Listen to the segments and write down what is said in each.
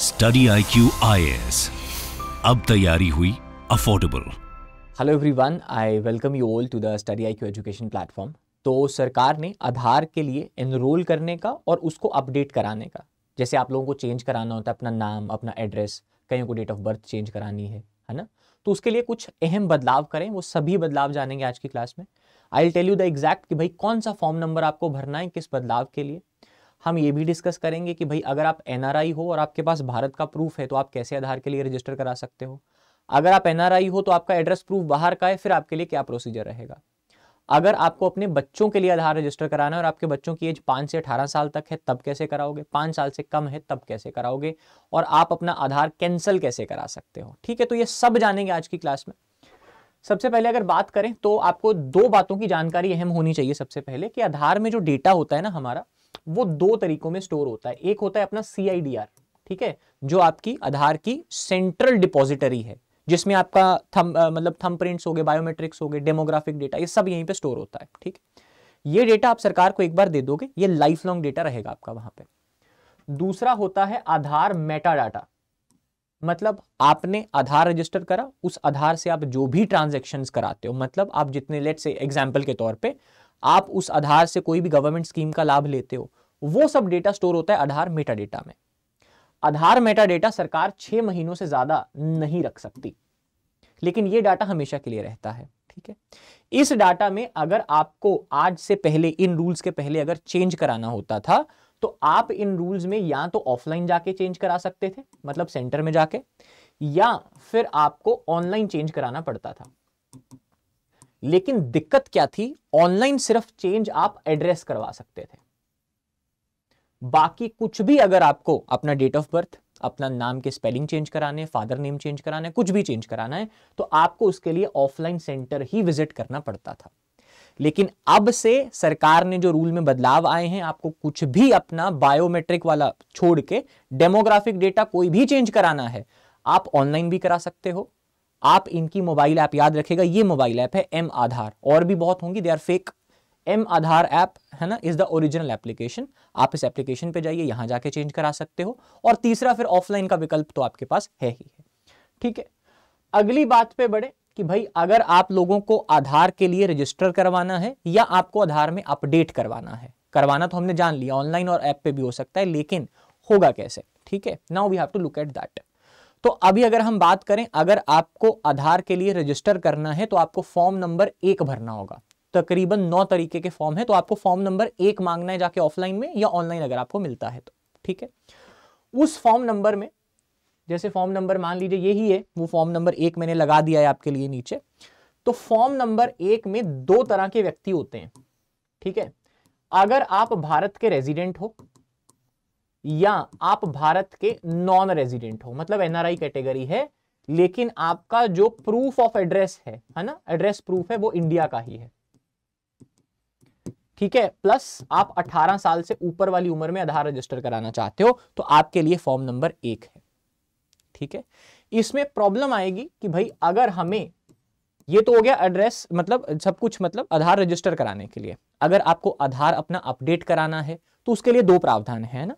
Study I Q I S अब तैयारी हुई affordable hello everyone I welcome you all to the study I Q education platform तो सरकार ने आधार के लिए एनरोल करने का और उसको अपडेट कराने का जैसे आप लोगों को चेंज कराना होता है अपना नाम अपना एड्रेस कहीं को डेट ऑफ बर्थ चेंज करानी है है ना तो उसके लिए कुछ अहम बदलाव करें वो सभी बदलाव जानेंगे आज की क्लास में I will tell you the exact कि भाई कौन सा फॉर्म नंबर आपको भरना है किस बदलाव के लिए हम ये भी डिस्कस करेंगे कि भाई अगर आप एन हो और आपके पास भारत का प्रूफ है तो आप कैसे आधार के लिए रजिस्टर करा सकते हो अगर आप एन हो तो आपका एड्रेस प्रूफ बाहर का है फिर आपके लिए क्या प्रोसीजर रहेगा अगर आपको अपने बच्चों के लिए आधार रजिस्टर कराना है और आपके बच्चों की एज पाँच से अठारह साल तक है तब कैसे कराओगे पाँच साल से कम है तब कैसे कराओगे और आप अपना आधार कैंसिल कैसे करा सकते हो ठीक है तो ये सब जानेंगे आज की क्लास में सबसे पहले अगर बात करें तो आपको दो बातों की जानकारी अहम होनी चाहिए सबसे पहले कि आधार में जो डेटा होता है ना हमारा वो दो तरीकों में स्टोर होता है एक होता है अपना सी ठीक है जो आपकी आधार की सेंट्रल डिपोजिटरी है जिसमें आपका थम मतलब थम प्रिंट्स हो गए बायोमेट्रिक्स हो गए डेमोग्राफिक डेटा ये सब यहीं पे स्टोर होता है ठीक ये डेटा आप सरकार को एक बार दे दोगे ये लाइफ लॉन्ग डेटा रहेगा आपका वहां पे दूसरा होता है आधार मेटा डाटा मतलब आपने आधार रजिस्टर करा उस आधार से आप जो भी ट्रांजेक्शन कराते हो मतलब आप जितने लेट से एग्जाम्पल के तौर पर आप उस आधार से कोई भी गवर्नमेंट स्कीम का लाभ लेते हो वो सब डेटा स्टोर होता है आधार मेटा डेटा में आधार मेटा डेटा सरकार छह महीनों से ज्यादा नहीं रख सकती लेकिन ये डाटा हमेशा के लिए रहता है ठीक है इस डाटा में अगर आपको आज से पहले इन रूल्स के पहले अगर चेंज कराना होता था तो आप इन रूल्स में या तो ऑफलाइन जाके चेंज करा सकते थे मतलब सेंटर में जाके या फिर आपको ऑनलाइन चेंज कराना पड़ता था लेकिन दिक्कत क्या थी ऑनलाइन सिर्फ चेंज आप एड्रेस करवा सकते थे बाकी कुछ भी अगर आपको अपना डेट ऑफ बर्थ अपना नाम के स्पेलिंग चेंज कराने फादर नेम चेंज कराना है कुछ भी चेंज कराना है तो आपको उसके लिए ऑफलाइन सेंटर ही विजिट करना पड़ता था लेकिन अब से सरकार ने जो रूल में बदलाव आए हैं आपको कुछ भी अपना बायोमेट्रिक वाला छोड़ के डेमोग्राफिक डेटा कोई भी चेंज कराना है आप ऑनलाइन भी करा सकते हो आप इनकी मोबाइल ऐप याद रखेगा ये मोबाइल ऐप है एम आधार और भी बहुत होंगी they are fake m Aadhaar app है ना इज द ओरिजिनल एप्लीकेशन आप इस एप्लीकेशन पे जाइए यहां जाके चेंज करा सकते हो और तीसरा फिर ऑफलाइन का विकल्प तो आपके पास है ही है ठीक है अगली बात पे बढ़े कि भाई अगर आप लोगों को आधार के लिए रजिस्टर करवाना है या आपको आधार में अपडेट करवाना है करवाना तो हमने जान लिया ऑनलाइन और ऐप पे भी हो सकता है लेकिन होगा कैसे ठीक है now we have to look at that तो अभी अगर हम बात करें अगर आपको आधार के लिए रजिस्टर करना है तो आपको फॉर्म नंबर एक भरना होगा तकरीबन नौ तरीके के फॉर्म है तो आपको फॉर्म नंबर एक मांगना है जाके ऑफलाइन में या ऑनलाइन अगर आपको मिलता है तो ठीक है उस फॉर्म नंबर में जैसे फॉर्म नंबर मान लीजिए यही है वो फॉर्म नंबर एक मैंने लगा दिया है आपके लिए नीचे तो फॉर्म नंबर एक में दो तरह के व्यक्ति होते हैं ठीक है अगर आप भारत के रेजिडेंट हो या आप भारत के नॉन रेजिडेंट हो मतलब एनआरआई कैटेगरी है लेकिन आपका जो प्रूफ ऑफ एड्रेस है है ना एड्रेस प्रूफ है वो इंडिया का ही है ठीक है प्लस आप 18 साल से ऊपर वाली उम्र में आधार रजिस्टर कराना चाहते हो तो आपके लिए फॉर्म नंबर एक है ठीक है इसमें प्रॉब्लम आएगी कि भाई अगर हमें ये तो हो गया एड्रेस मतलब सब कुछ मतलब आधार रजिस्टर कराने के लिए अगर आपको आधार अपना अपडेट कराना है तो उसके लिए दो प्रावधान है ना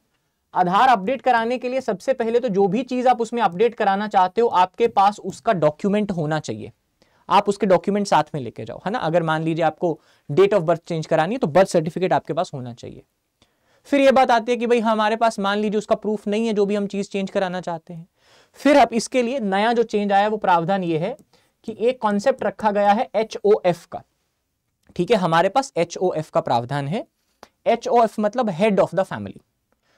आधार अपडेट कराने के लिए सबसे पहले तो जो भी चीज आप उसमें अपडेट कराना चाहते हो आपके पास उसका डॉक्यूमेंट होना चाहिए आप उसके डॉक्यूमेंट साथ में लेके जाओ है ना अगर मान लीजिए आपको डेट ऑफ बर्थ चेंज करानी है तो बर्थ सर्टिफिकेट आपके पास होना चाहिए फिर ये बात आती है कि भाई हमारे पास मान लीजिए उसका प्रूफ नहीं है जो भी हम चीज चेंज कराना चाहते हैं फिर अब इसके लिए नया जो चेंज आया वो प्रावधान ये है कि एक कॉन्सेप्ट रखा गया है एच का ठीक है हमारे पास एच का प्रावधान है एच मतलब हेड ऑफ द फैमिली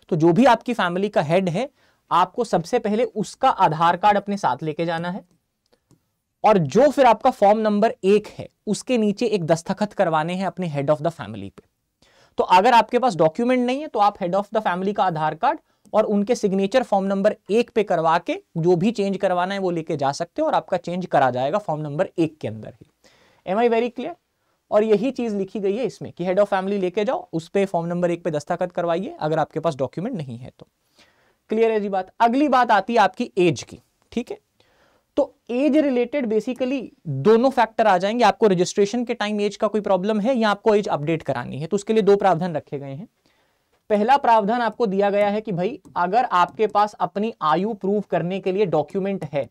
तो जो भी आपकी फैमिली का हेड है आपको सबसे पहले उसका आधार कार्ड अपने साथ लेके जाना है और जो फिर आपका फॉर्म नंबर एक है उसके नीचे एक दस्तखत करवाने हैं अपने हेड ऑफ द फैमिली पे तो अगर आपके पास डॉक्यूमेंट नहीं है तो आप हेड ऑफ द फैमिली का आधार कार्ड और उनके सिग्नेचर फॉर्म नंबर एक पे करवा के जो भी चेंज करवाना है वो लेके जा सकते हो और आपका चेंज करा जाएगा फॉर्म नंबर एक के अंदर ही एम आई वेरी क्लियर और यही चीज लिखी गई है इसमें कि हेड ऑफ फैमिली लेके जाओ उस पर फॉर्म नंबर एक पे दस्तखत करवाइए अगर आपके पास डॉक्यूमेंट नहीं है तो क्लियर है जी बात अगली बात आती है आपकी एज की ठीक है तो एज रिलेटेड बेसिकली दोनों फैक्टर आ जाएंगे आपको रजिस्ट्रेशन के टाइम एज का कोई प्रॉब्लम है या आपको एज अपडेट करानी है तो उसके लिए दो प्रावधान रखे गए हैं पहला प्रावधान आपको दिया गया है कि भाई अगर आपके पास अपनी आयु प्रूव करने के लिए डॉक्यूमेंट है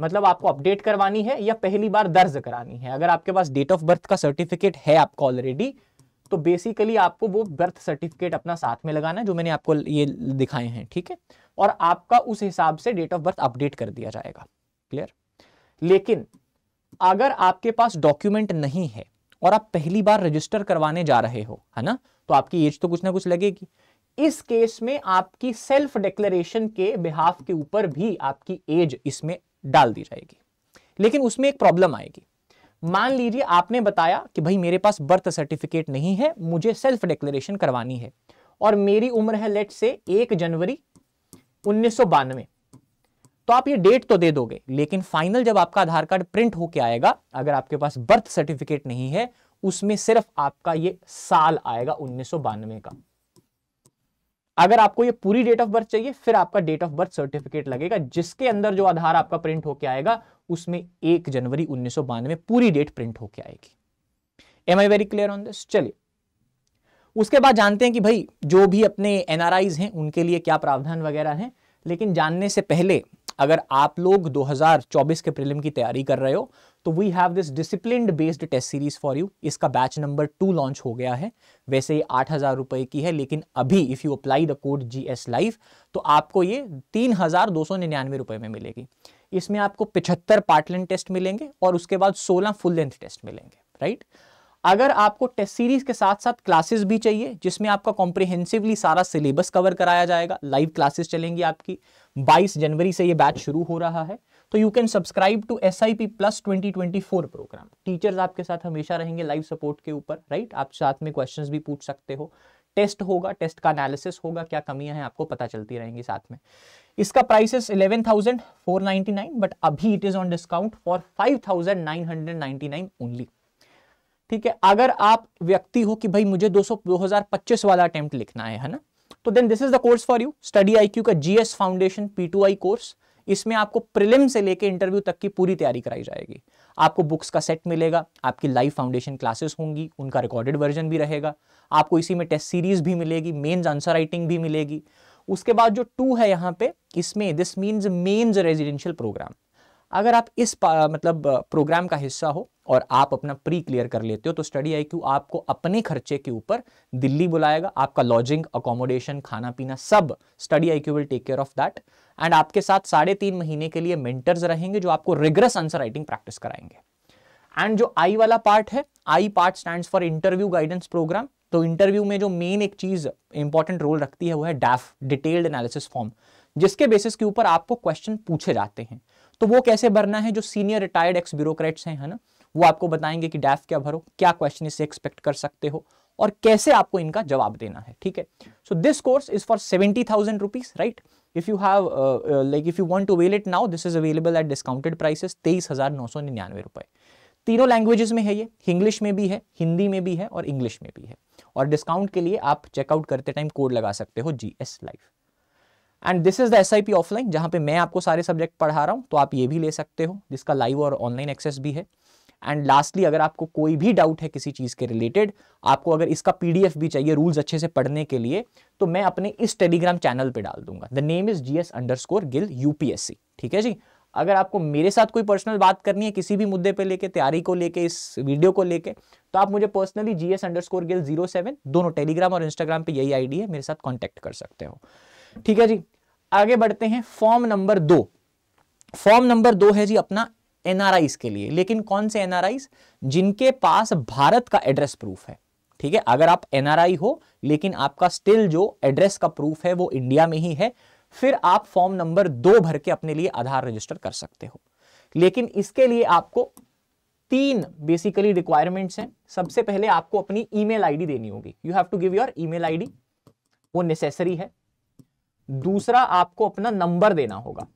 मतलब आपको अपडेट करवानी है या पहली बार दर्ज करानी है अगर आपके पास डेट ऑफ बर्थ का सर्टिफिकेट है आपको ऑलरेडी तो बेसिकली आपको वो बर्थ सर्टिफिकेट अपना साथ में लगाना है जो मैंने आपको ये दिखाए हैं ठीक है और आपका उस हिसाब से डेट ऑफ बर्थ अपडेट कर दिया जाएगा क्लियर लेकिन अगर आपके पास डॉक्यूमेंट नहीं है और आप पहली बार रजिस्टर करवाने जा रहे हो है ना तो आपकी एज तो कुछ ना कुछ लगेगी इस केस में आपकी सेल्फ डिक्लेरेशन के बिहाफ के ऊपर भी आपकी एज इसमें डाल दी जाएगी लेकिन उसमें एक प्रॉब्लम आएगी मान लीजिए आपने बताया कि भाई मेरे पास बर्थ सर्टिफिकेट नहीं है मुझे सेल्फ डिक्लेरेशन करवानी है और मेरी उम्र है लेट से एक जनवरी उन्नीस तो आप ये डेट तो दे दोगे लेकिन फाइनल जब आपका आधार कार्ड प्रिंट होके आएगा अगर आपके पास बर्थ सर्टिफिकेट नहीं है उसमें सिर्फ आपका ये साल आएगा उन्नीस का अगर आपको ये पूरी डेट ऑफ बर्थ चाहिए फिर आपका डेट ऑफ बर्थ सर्टिफिकेट लगेगा जिसके अंदर जो आधार आपका प्रिंट होके आएगा उसमें एक जनवरी उन्नीस पूरी डेट प्रिंट होके आएगी am I very clear on this चलिए उसके बाद जानते हैं कि भाई जो भी अपने एनआरआईज हैं उनके लिए क्या प्रावधान वगैरह हैं लेकिन जानने से पहले अगर आप लोग 2024 के प्रीलिम की तैयारी कर रहे हो तो we have this discipline based test series for you इसका बैच नंबर टू लॉन्च हो गया है वैसे ये आठ हज़ार रुपए की है लेकिन अभी if you apply the code G S life तो आपको ये तीन हज़ार दो सौ निन्यानवे रुपए में मिलेगी इसमें आपको पिछहत्तर पार्टलैंड टेस्ट मिलेंगे और उसके बाद सोलह फुल लेंथ टेस्ट मिलेंगे राइट right? अगर आपको टेस्ट सीरीज के साथ साथ क्लासेस भी चाहिए जिसमें आपका कॉम्प्रिहेंसिवली सारा सिलेबस कवर कराया जाएगा लाइव क्लासेस चलेंगी आपकी 22 जनवरी से ये बैच शुरू हो रहा है तो you can subscribe to S I P plus twenty twenty four program teachers आपके साथ हमेशा रहेंगे लाइव सपोर्ट के ऊपर राइट आप साथ में क्वेश्चन भी पूछ सकते हो टेस्ट होगा टेस्ट का एनालिसिस होगा क्या कमियां हैं आपको पता चलती रहेंगी साथ में इसका price eleven thousand four ninety nine but अभी it is on discount for five thousand nine hundred ninety nine only ठीक है अगर आप व्यक्ति हो कि भाई मुझे 200 2025 वाला अटेम्प्ट लिखना है है ना तो then this is the course for you study IQ का जीएस फाउंडेशन पीटूआई कोर्स इसमें आपको प्रिलिम से लेके इंटरव्यू तक की पूरी तैयारी कराई जाएगी आपको बुक्स का सेट मिलेगा आपकी लाइव फाउंडेशन क्लासेस होंगी उनका रिकॉर्डेड वर्जन भी रहेगा आपको इसी में टेस्ट सीरीज भी मिलेगी मेन्स आंसर राइटिंग भी मिलेगी उसके बाद जो टू है यहाँ पे इसमें this means mains residential program अगर आप इस मतलब प्रोग्राम का हिस्सा हो और आप अपना प्री क्लियर कर लेते हो तो स्टडी आई क्यू आपको अपने खर्चे के ऊपर दिल्ली बुलाएगा आपका लॉजिंग अकोमोडेशन खाना पीना सब study I Q will take care of that and आपके साथ साढ़े तीन महीने के लिए मेंटर्स रहेंगे जो आपको रिग्रेस आंसर राइटिंग प्रैक्टिस कराएंगे एंड जो आई वाला पार्ट है I part stand for interview guidance program तो इंटरव्यू में जो मेन एक चीज इंपॉर्टेंट रोल रखती है वो है डैफ डिटेल्ड एनालिसिस फॉर्म जिसके बेसिस के ऊपर आपको क्वेश्चन पूछे जाते हैं तो वो कैसे भरना है जो सीनियर रिटायर्ड एक्स ब्यूरोक्रेट्स हैं है ना वो आपको बताएंगे कि डैफ क्या भरो क्या क्वेश्चन इससे एक्सपेक्ट कर सकते हो और कैसे आपको इनका जवाब देना है ठीक है so this course is for seventy thousand rupees right if you have like if you want to avail it now this is available at discounted prices तेईस हजार नौ सौ निन्यानवे रुपए तीनों लैंग्वेजेस में है ये इंग्लिश में भी है हिंदी में भी है और इंग्लिश में भी है और डिस्काउंट के लिए आप चेकआउट करते टाइम कोड लगा सकते हो G S life and this is the S I P offline जहाँ पे मैं आपको सारे सब्जेक्ट पढ़ा रहा हूँ तो आप ये भी ले सकते हो जिसका लाइव और ऑनलाइन एक्सेस भी है एंड लास्टली अगर आपको कोई भी डाउट है किसी चीज़ के रिलेटेड आपको अगर इसका पीडीएफ भी चाहिए रूल्स अच्छे से पढ़ने के लिए तो मैं अपने इस टेलीग्राम चैनल पे डाल दूंगा the name is G S underscore Gill UPSC ठीक है जी अगर आपको मेरे साथ कोई पर्सनल बात करनी है किसी भी मुद्दे पे लेके तैयारी को लेके इस वीडियो को लेके तो आप मुझे personally G S underscore Gill zero seven दोनों टेलीग्राम और इंस्टाग्राम पे यही आईडी है मेरे साथ कॉन्टैक्ट कर सकते हो ठीक है जी आगे बढ़ते हैं फॉर्म नंबर दो फॉर्म नंबर दो है जी अपना एनआरआईस के लिए लेकिन कौन से एनआरआईस जिनके पास भारत का एड्रेस प्रूफ है ठीक है अगर आप एनआरआई हो लेकिन आपका स्टिल जो एड्रेस का प्रूफ है वो इंडिया में ही है फिर आप फॉर्म नंबर दो भर के अपने लिए आधार रजिस्टर कर सकते हो लेकिन इसके लिए आपको तीन बेसिकली रिक्वायरमेंट्स हैं सबसे पहले आपको अपनी ईमेल आईडी देनी होगी you have to give your email ID वो नेसेसरी है दूसरा आपको अपना नंबर देना होगा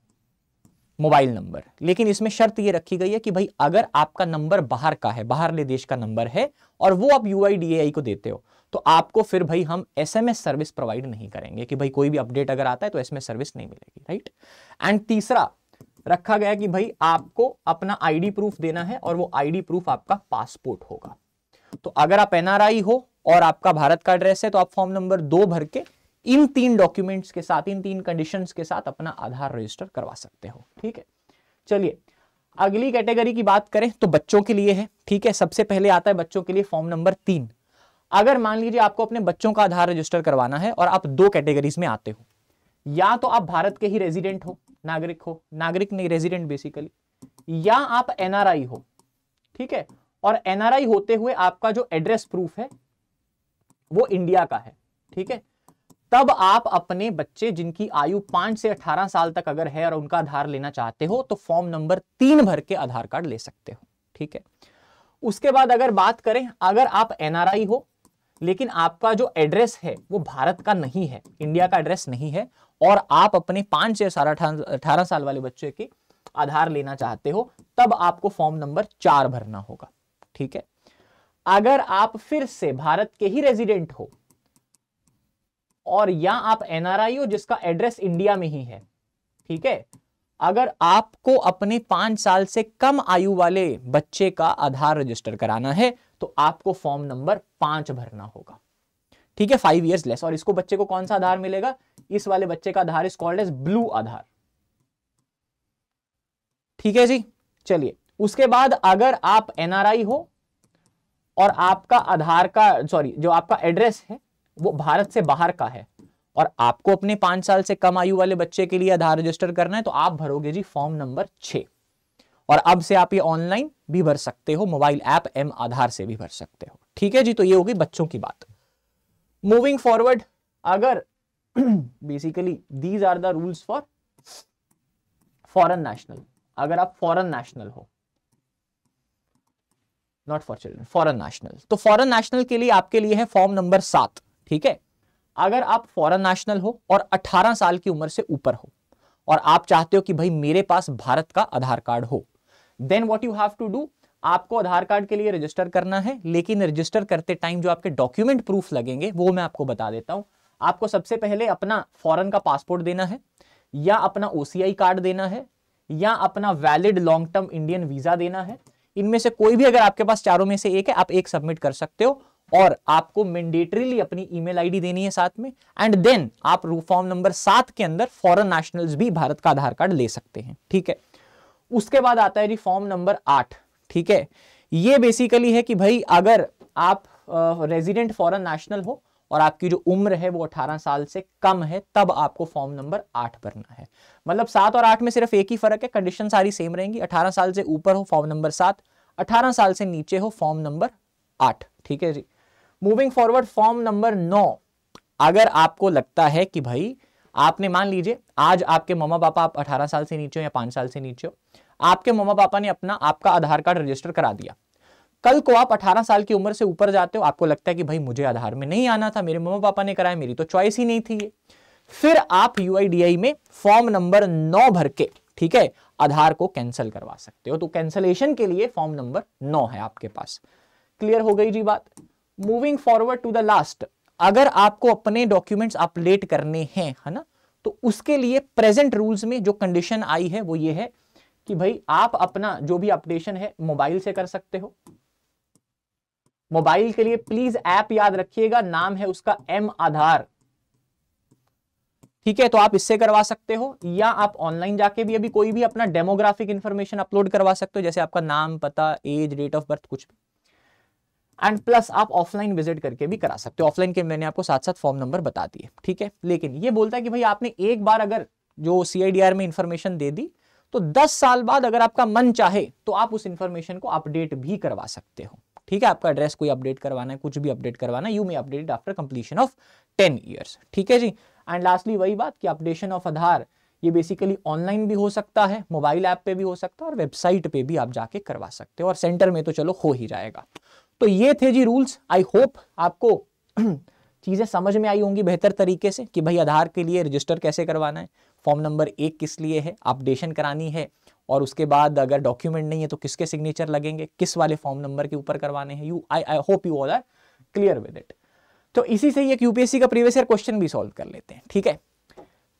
मोबाइल नंबर लेकिन इसमें शर्त यह रखी गई है कि भाई अगर आपका नंबर बाहर का है ले देश का नंबर है और वो आप यू को देते हो तो आपको फिर भाई हम एसएमएस सर्विस प्रोवाइड नहीं करेंगे कि भाई कोई भी अपडेट अगर आता है तो एसएमएस सर्विस नहीं मिलेगी राइट एंड तीसरा रखा गया कि भाई आपको अपना आईडी प्रूफ देना है और वो आईडी प्रूफ आपका पासपोर्ट होगा तो अगर आप एनआरआई हो और आपका भारत का एड्रेस है तो आप फॉर्म नंबर दो भर के इन तीन डॉक्यूमेंट्स के साथ इन तीन कंडीशन के साथ अपना आधार रजिस्टर करवा सकते हो ठीक है चलिए अगली कैटेगरी की बात करें तो बच्चों के लिए है ठीक है सबसे पहले आता है बच्चों के लिए फॉर्म नंबर तीन अगर मान लीजिए आपको अपने बच्चों का आधार रजिस्टर करवाना है और आप दो कैटेगरीज में आते हो या तो आप भारत के ही रेजिडेंट हो नागरिक हो नागरिक नहीं रेजिडेंट बेसिकली या आप एनआरआई हो ठीक है और एनआरआई होते हुए आपका जो एड्रेस प्रूफ है वो इंडिया का है ठीक है तब आप अपने बच्चे जिनकी आयु पांच से अठारह साल तक अगर है और उनका आधार लेना चाहते हो तो फॉर्म नंबर तीन भर के आधार कार्ड ले सकते हो ठीक है उसके बाद अगर बात करें अगर आप एनआरआई हो लेकिन आपका जो एड्रेस है वो भारत का नहीं है इंडिया का एड्रेस नहीं है और आप अपने पांच से अठारह साल वाले बच्चे के आधार लेना चाहते हो तब आपको फॉर्म नंबर चार भरना होगा ठीक है अगर आप फिर से भारत के ही रेजिडेंट हो और या आप एनआरआई हो जिसका एड्रेस इंडिया में ही है ठीक है अगर आपको अपने पांच साल से कम आयु वाले बच्चे का आधार रजिस्टर कराना है तो आपको फॉर्म नंबर पांच भरना होगा ठीक है फाइव इयर्स लेस और इसको बच्चे को कौन सा आधार मिलेगा इस वाले बच्चे का Aadhaar is called as blue Aadhaar ठीक है जी चलिए उसके बाद अगर आप एनआरआई हो और आपका आधार का सॉरी जो आपका एड्रेस है वो भारत से बाहर का है और आपको अपने पांच साल से कम आयु वाले बच्चे के लिए आधार रजिस्टर करना है तो आप भरोगे जी फॉर्म नंबर छ और अब से आप ये ऑनलाइन भी भर सकते हो मोबाइल ऐप एम आधार से भी भर सकते हो ठीक है जी तो ये होगी बच्चों की बात मूविंग फॉरवर्ड अगर basically these are the rules for foreign national अगर आप फॉरन नेशनल हो not for children foreign national तो फॉरन नेशनल के लिए आपके लिए है फॉर्म नंबर सात ठीक है अगर आप फॉरेन नेशनल हो और 18 साल की उम्र से ऊपर हो और आप चाहते हो कि भाई मेरे पास भारत का आधार कार्ड हो then what you have to do आपको आधार कार्ड के लिए रजिस्टर करना है लेकिन रजिस्टर करते टाइम जो आपके डॉक्यूमेंट प्रूफ लगेंगे वो मैं आपको बता देता हूं आपको सबसे पहले अपना फॉरन का पासपोर्ट देना है या अपना ओसीआई कार्ड देना है या अपना valid long term Indian visa देना है इनमें से कोई भी अगर आपके पास चारों में से एक है आप एक सबमिट कर सकते हो और आपको मैंडेटरीली अपनी ईमेल आईडी देनी है साथ में एंड देन आप फॉर्म नंबर सात के अंदर फॉरेन नेशनल्स भी भारत का आधार कार्ड ले सकते हैं ठीक है उसके बाद आता है जी फॉर्म नंबर आठ ठीक है ये बेसिकली है कि भाई अगर आप रेजिडेंट फॉरेन नेशनल हो और आपकी जो उम्र है वो अठारह साल से कम है तब आपको फॉर्म नंबर आठ भरना है मतलब सात और आठ में सिर्फ एक ही फर्क है कंडीशन सारी सेम रहेंगी अठारह साल से ऊपर हो फॉर्म नंबर सात अठारह साल से नीचे हो फॉर्म नंबर आठ ठीक है जी मूविंग फॉरवर्ड फॉर्म नंबर नौ अगर आपको लगता है कि भाई आपने मान लीजिए आज आपके मम्मा पापा आप 18 साल से नीचे हो या 5 साल से नीचे हो आपके मम्मा पापा ने अपना आपका आधार कार्ड रजिस्टर करा दिया कल को आप 18 साल की उम्र से ऊपर जाते हो आपको लगता है कि भाई मुझे आधार में नहीं आना था मेरे मम्मा पापा ने कराया मेरी तो चॉइस ही नहीं थी ये फिर आप यू में फॉर्म नंबर नौ भर के ठीक है आधार को कैंसिल करवा सकते हो तो कैंसलेशन के लिए फॉर्म नंबर नौ है आपके पास क्लियर हो गई जी बात moving forward to the last अगर आपको अपने डॉक्यूमेंट्स अपडेट करने हैं है ना तो उसके लिए प्रेजेंट रूल्स में जो कंडीशन आई है वो ये है कि भाई आप अपना जो भी अपडेशन है मोबाइल से कर सकते हो मोबाइल के लिए प्लीज ऐप याद रखिएगा नाम है उसका एम आधार ठीक है तो आप इससे करवा सकते हो या आप ऑनलाइन जाके भी अभी कोई भी अपना डेमोग्राफिक इंफॉर्मेशन अपलोड करवा सकते हो जैसे आपका नाम पता एज डेट ऑफ बर्थ कुछ भी एंड प्लस आप ऑफलाइन विजिट करके भी करा सकते हो ऑफलाइन के मैंने आपको साथ साथ फॉर्म नंबर बता दिए ठीक है लेकिन ये बोलता है कि भाई आपने एक बार अगर जो सी में इंफॉर्मेशन दे दी तो 10 साल बाद अगर आपका मन चाहे तो आप उस इंफॉर्मेशन को अपडेट भी करवा सकते हो ठीक है आपका एड्रेस कोई अपडेट करवाना है कुछ भी अपडेट करवाना है you may update after completion of ten years ठीक है जी एंड लास्टली वही बात कि अपडेशन ऑफ आधार ये बेसिकली ऑनलाइन भी हो सकता है मोबाइल ऐप पे भी हो सकता है और वेबसाइट पे भी आप जाके करवा सकते हो और सेंटर में तो चलो हो ही जाएगा तो ये थे जी रूल्स आई होप आपको चीज़ें समझ में आई होंगी बेहतर तरीके से कि भाई आधार के लिए रजिस्टर कैसे करवाना है फॉर्म नंबर एक किस लिए है अपडेशन करानी है और उसके बाद अगर डॉक्यूमेंट नहीं है तो किसके सिग्नेचर लगेंगे किस वाले फॉर्म नंबर के ऊपर करवाने हैं you I I hope you all are clear with it तो इसी से एक यूपीएससी का प्रीवियस ईयर क्वेश्चन भी सॉल्व कर लेते हैं ठीक है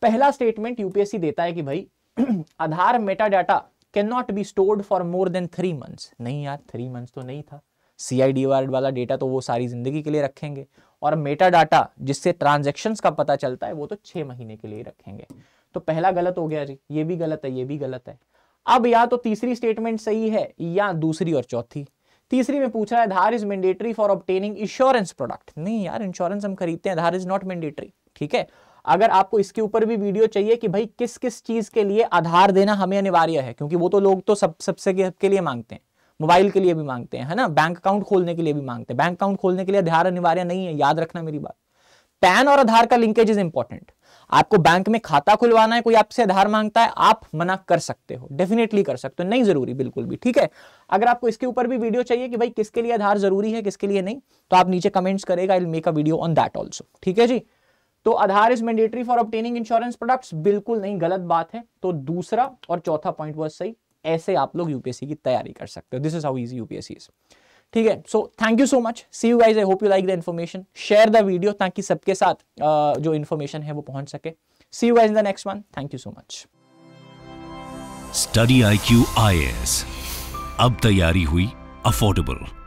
पहला स्टेटमेंट यूपीएससी देता है कि भाई Aadhaar meta data can not be stored for more than three months नहीं यार थ्री मंथ्स तो नहीं था सी आई वाला डेटा तो वो सारी ज़िंदगी के लिए रखेंगे और मेटा डाटा जिससे ट्रांजेक्शन का पता चलता है वो तो छह महीने के लिए रखेंगे तो पहला गलत हो गया जी ये भी गलत है ये भी गलत है अब या तो तीसरी स्टेटमेंट सही है या दूसरी और चौथी तीसरी में पूछ रहा है Aadhaar is mandatory for obtaining insurance product नहीं यार इंश्योरेंस हम खरीदते हैं धार इज नॉट मैंडेटरी ठीक है अगर आपको इसके ऊपर भी वीडियो चाहिए कि भाई किस किस चीज के लिए आधार देना हमें अनिवार्य है क्योंकि वो तो लोग तो सब सबसे के लिए मांगते हैं मोबाइल के लिए भी मांगते हैं है ना बैंक अकाउंट खोलने के लिए भी मांगते हैं बैंक अकाउंट खोलने के लिए आधार अनिवार्य नहीं है याद रखना मेरी बात पैन और आधार का लिंकेज इज इंपॉर्टेंट आपको बैंक में खाता खुलवाना है कोई आपसे आधार मांगता है आप मना कर सकते हो डेफिनेटली कर सकते हो नहीं जरूरी बिल्कुल भी ठीक है अगर आपको इसके ऊपर भी वीडियो चाहिए कि भाई किसके लिए आधार जरूरी है किसके लिए नहीं तो आप नीचे कमेंट्स करेगा I make a video on that also ठीक है जी तो Aadhaar is mandatory for obtaining insurance products बिल्कुल नहीं गलत बात है तो दूसरा और चौथा पॉइंट वॉज सही ऐसे आप लोग यूपीएससी की तैयारी कर सकते हो this is how easy UPSC is ठीक है so thank you so much see you guys I hope you like the information share the video ताकि सबके साथ uh, जो इन्फॉर्मेशन है वो पहुंच सके see you guys in the next one thank you so much study I Q I S अब तैयारी हुई अफोर्डेबल